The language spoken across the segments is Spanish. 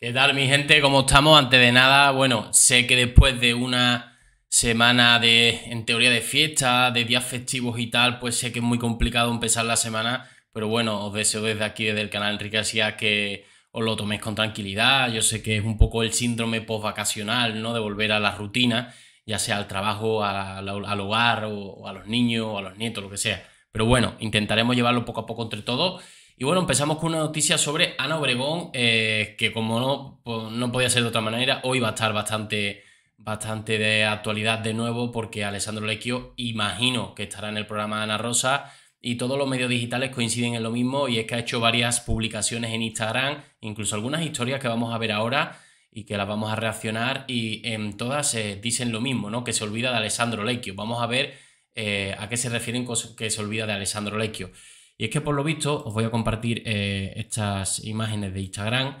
¿Qué tal, mi gente? ¿Cómo estamos? Antes de nada, bueno, sé que después de una semana de, en teoría, de fiesta, de días festivos y tal, pues sé que es muy complicado empezar la semana, pero bueno, os deseo desde aquí, desde el canal Enrique que os lo toméis con tranquilidad. Yo sé que es un poco el síndrome post-vacacional, ¿no? De volver a la rutina, ya sea al trabajo, al hogar, o, a los niños, o a los nietos, lo que sea. Pero bueno, intentaremos llevarlo poco a poco entre todos. Y bueno, empezamos con una noticia sobre Ana Obregón, eh, que como no, podía ser de otra manera, hoy va a estar bastante, bastante de actualidad de nuevo, porque Alessandro Lecchio imagino que estará en el programa de Ana Rosa y todos los medios digitales coinciden en lo mismo y es que ha hecho varias publicaciones en Instagram, incluso algunas historias que vamos a ver ahora y que las vamos a reaccionar y en todas eh, dicen lo mismo, ¿no? Que se olvida de Alessandro Lecchio. Vamos a ver eh, a qué se refieren que se olvida de Alessandro Lecchio. Y es que por lo visto os voy a compartir eh, estas imágenes de Instagram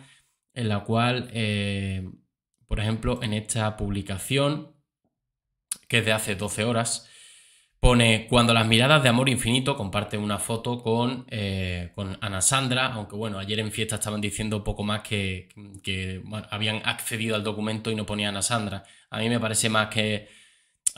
en la cual, eh, por ejemplo, en esta publicación, que es de hace 12 horas, pone cuando las miradas de amor infinito, comparte una foto eh, con, Ana Sandra, aunque bueno, ayer en fiesta estaban diciendo poco más que, que habían accedido al documento y no ponía Ana Sandra. A mí me parece más que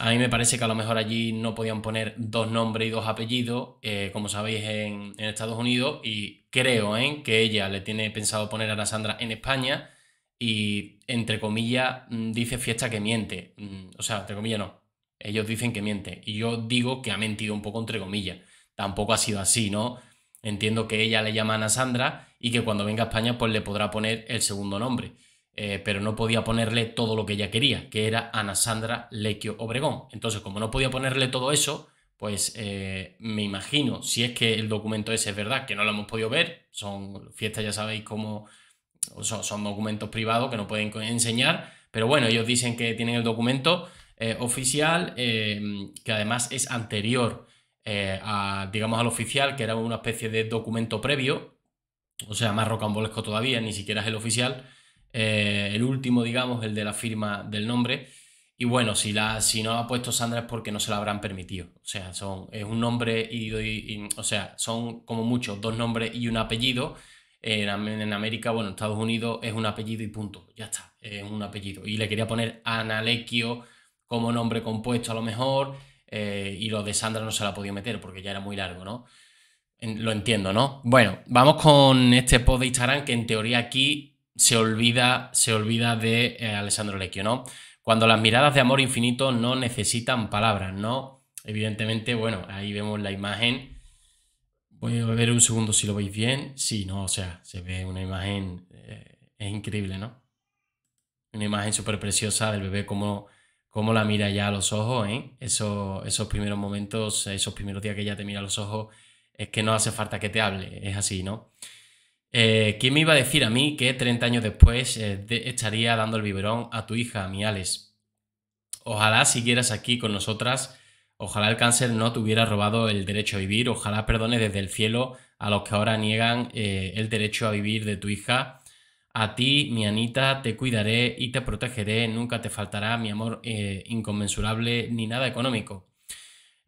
a mí me parece que a lo mejor allí no podían poner dos nombres y dos apellidos, eh, como sabéis, en, Estados Unidos. Y creo ¿eh? que ella le tiene pensado poner a la Sandra en España. Y entre comillas, mm, dice fiesta que miente. Mm, o sea, entre comillas no. Ellos dicen que miente. Y yo digo que ha mentido un poco, entre comillas. Tampoco ha sido así, ¿no? Entiendo que ella le llama a Sandra y que cuando venga a España, pues le podrá poner el segundo nombre. Eh, pero no podía ponerle todo lo que ella quería, que era Ana Sandra Lequio Obregón. Entonces, como no podía ponerle todo eso, pues eh, me imagino, si es que el documento ese es verdad, que no lo hemos podido ver, son fiestas, ya sabéis cómo son, documentos privados que no pueden enseñar, pero bueno, ellos dicen que tienen el documento eh, oficial, que además es anterior, a, digamos, al oficial, que era una especie de documento previo, o sea, más rocambolesco todavía, ni siquiera es el oficial, eh, el último, digamos, el de la firma del nombre. Y bueno, si, la, si no ha puesto Sandra es porque no se la habrán permitido. O sea, son, es un nombre y, o sea, son como muchos dos nombres y un apellido. En, América, bueno, Estados Unidos es un apellido y punto. Ya está, es un apellido. Y le quería poner Analequio como nombre compuesto a lo mejor. Eh, y lo de Sandra no se la podía meter porque ya era muy largo, ¿no? lo entiendo, ¿no? Bueno, vamos con este post de Instagram que en teoría aquí se olvida, se olvida de eh, Alessandro Lecchio, ¿no? Cuando las miradas de amor infinito no necesitan palabras, ¿no? Evidentemente, bueno, ahí vemos la imagen. Voy a ver un segundo si lo veis bien. Sí, no, o sea, se ve una imagen, eh, es increíble, ¿no? Una imagen súper preciosa del bebé, como cómo la mira ya a los ojos, ¿eh? Eso, esos primeros momentos, esos primeros días que ella te mira a los ojos, es que no hace falta que te hable, es así, ¿no? Eh, ¿Quién me iba a decir a mí que 30 años después eh, estaría dando el biberón a tu hija, a mi Alex? Ojalá siguieras aquí con nosotras, ojalá el cáncer no te hubiera robado el derecho a vivir, ojalá perdone desde el cielo a los que ahora niegan eh, el derecho a vivir de tu hija. A ti, mi Anita, te cuidaré y te protegeré, nunca te faltará mi amor eh, inconmensurable ni nada económico.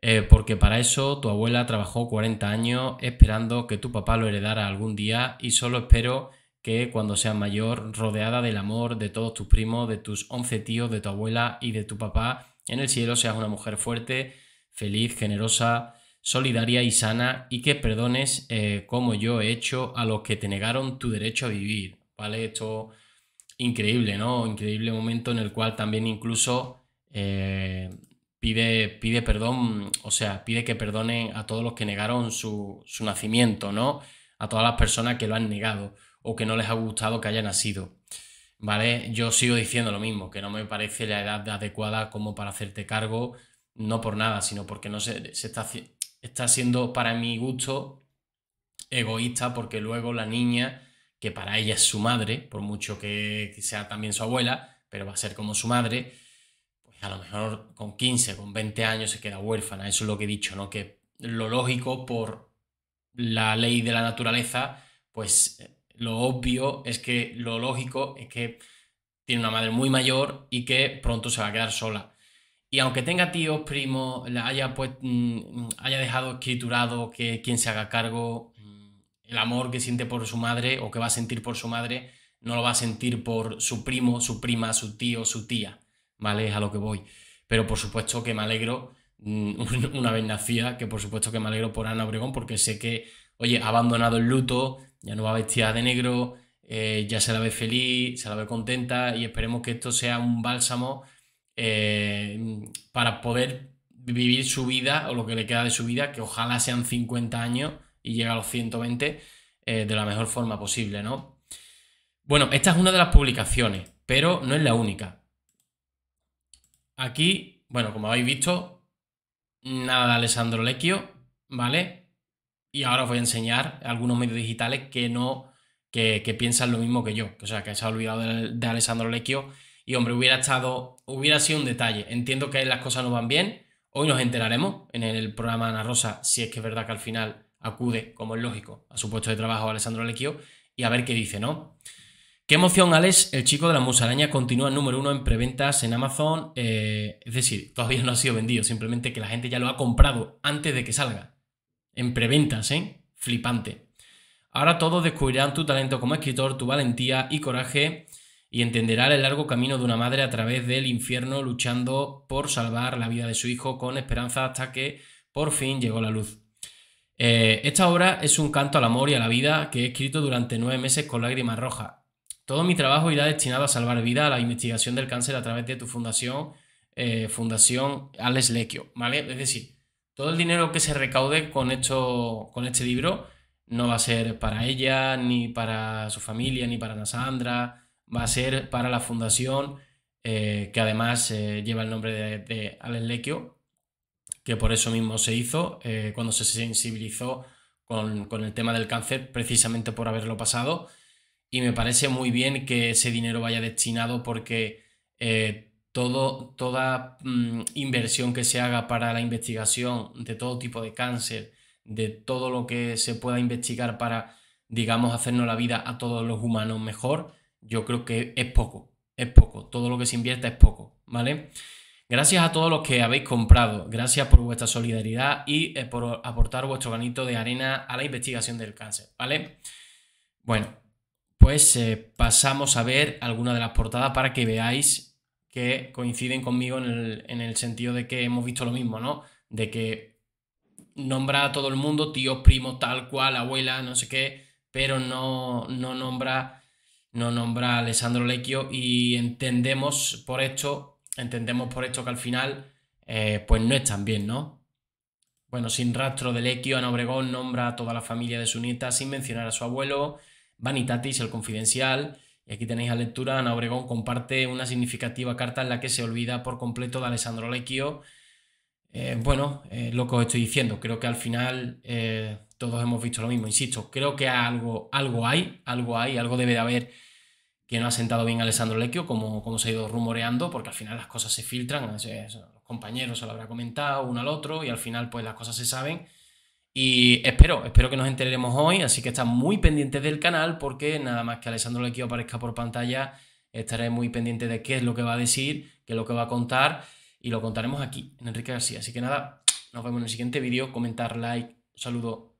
Eh, porque para eso tu abuela trabajó 40 años esperando que tu papá lo heredara algún día y solo espero que cuando seas mayor, rodeada del amor de todos tus primos, de tus 11 tíos, de tu abuela y de tu papá, en el cielo seas una mujer fuerte, feliz, generosa, solidaria y sana y que perdones eh, como yo he hecho a los que te negaron tu derecho a vivir. ¿Vale? Esto increíble, ¿no? Increíble momento en el cual también incluso eh, pide, pide perdón, o sea, pide que perdonen a todos los que negaron su, nacimiento, ¿no? A todas las personas que lo han negado o que no les ha gustado que haya nacido. ¿Vale? Yo sigo diciendo lo mismo, que no me parece la edad adecuada como para hacerte cargo, no por nada, sino porque no se, se está, está siendo, para mi gusto, egoísta, porque luego la niña, que para ella es su madre, por mucho que, que sea también su abuela, pero va a ser como su madre, a lo mejor con 15, con 20 años se queda huérfana. Eso es lo que he dicho, ¿no? Que lo lógico por la ley de la naturaleza, pues lo obvio es que lo lógico es que tiene una madre muy mayor y que pronto se va a quedar sola. Y aunque tenga tíos, primos, haya, pues, mm, haya dejado escriturado que quien se haga cargo, mm, el amor que siente por su madre o que va a sentir por su madre, no lo va a sentir por su primo, su prima, su tío, su tía. ¿vale? Es a lo que voy. Pero por supuesto que me alegro, mm, una vez nacida, que por supuesto que me alegro por Ana Obregón, porque sé que, oye, ha abandonado el luto, ya no va vestida de negro, eh, ya se la ve feliz, se la ve contenta y esperemos que esto sea un bálsamo eh, para poder vivir su vida o lo que le queda de su vida, que ojalá sean 50 años y llegue a los 120 eh, de la mejor forma posible, ¿no? Bueno, esta es una de las publicaciones, pero no es la única. Aquí, bueno, como habéis visto, nada de Alessandro Lecchio, ¿vale? Y ahora os voy a enseñar algunos medios digitales que no, que, piensan lo mismo que yo, o sea, que se ha olvidado de, Alessandro Lecchio. Y hombre, hubiera estado, hubiera sido un detalle. Entiendo que las cosas no van bien. Hoy nos enteraremos en el programa Ana Rosa, si es que es verdad que al final acude, como es lógico, a su puesto de trabajo Alessandro Lecchio y a ver qué dice, ¿no? Qué emoción, Alex. El chico de la musaraña continúa número uno en preventas en Amazon. Eh, es decir, todavía no ha sido vendido, simplemente que la gente ya lo ha comprado antes de que salga. En preventas, ¿eh? Flipante. Ahora todos descubrirán tu talento como escritor, tu valentía y coraje y entenderán el largo camino de una madre a través del infierno luchando por salvar la vida de su hijo con esperanza hasta que por fin llegó la luz. Eh, esta obra es un canto al amor y a la vida que he escrito durante nueve meses con lágrimas rojas todo mi trabajo irá destinado a salvar vida a la investigación del cáncer a través de tu fundación, eh, Fundación Alex Lequio, ¿vale? Es decir, todo el dinero que se recaude con, con este libro no va a ser para ella, ni para su familia, ni para Nassandra... va a ser para la fundación eh, que además eh, lleva el nombre de, de, Alex Lequio, que por eso mismo se hizo cuando se sensibilizó con, con el tema del cáncer, precisamente por haberlo pasado y me parece muy bien que ese dinero vaya destinado porque eh, todo, toda mm, inversión que se haga para la investigación de todo tipo de cáncer, de todo lo que se pueda investigar para, digamos, hacernos la vida a todos los humanos mejor, yo creo que es poco, es poco, todo lo que se invierta es poco, ¿vale? Gracias a todos los que habéis comprado, gracias por vuestra solidaridad y eh, por aportar vuestro granito de arena a la investigación del cáncer, ¿vale? Bueno, pues eh, pasamos a ver alguna de las portadas para que veáis que coinciden conmigo en el, sentido de que hemos visto lo mismo, ¿no? De que nombra a todo el mundo, tío primo tal cual, abuela, no sé qué, pero no, no nombra no nombra a Alessandro Lecchio y entendemos por esto, entendemos por esto que al final eh, pues no es tan bien, ¿no? Bueno, sin rastro de Lecchio, Ana Obregón nombra a toda la familia de su nieta sin mencionar a su abuelo, Vanitatis, El Confidencial. Y aquí tenéis la lectura. Ana Obregón comparte una significativa carta en la que se olvida por completo de Alessandro Lecchio. Eh, bueno, eh, lo que os estoy diciendo, creo que al final eh, todos hemos visto lo mismo, insisto, creo que algo, algo hay, algo hay, algo debe de haber que no ha sentado bien Alessandro Lecchio, como, como se ha ido rumoreando, porque al final las cosas se filtran, los compañeros se lo habrá comentado uno al otro y al final pues las cosas se saben. Y espero, espero que nos enteremos hoy, así que está muy pendientes del canal porque nada más que Alessandro Lequio aparezca por pantalla, estaré muy pendiente de qué es lo que va a decir, qué es lo que va a contar y lo contaremos aquí, en Enrique García. Así que nada, nos vemos en el siguiente vídeo, comentar, like, un saludo.